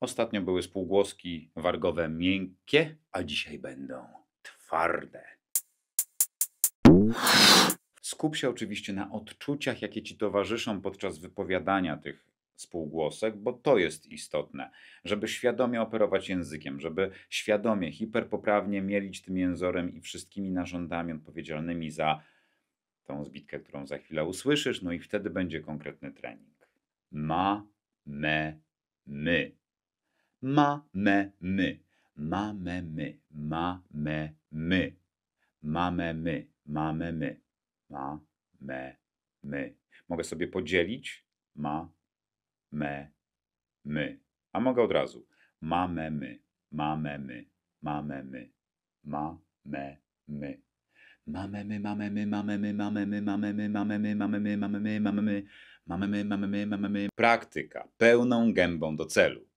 Ostatnio były spółgłoski wargowe miękkie, a dzisiaj będą twarde. Skup się oczywiście na odczuciach, jakie ci towarzyszą podczas wypowiadania tych spółgłosek, bo to jest istotne, żeby świadomie operować językiem, żeby świadomie, hiperpoprawnie mielić tym jęzorem i wszystkimi narządami odpowiedzialnymi za tą zbitkę, którą za chwilę usłyszysz, no i wtedy będzie konkretny trening. Ma, me, my mamy my, mamy my, mamy my, mamy my, mamy my, mamy my. Mogę sobie podzielić ma, me, my. A mogę od razu. Mamy my, mamy my, mamy my, mamy my. Mamy my, mamy my, mamy my, mamy my, mamy my, mamy my, mamy my, mamy my, mamy my, mamy my, mamy my, mamy my. Praktyka pełną gębą do celu.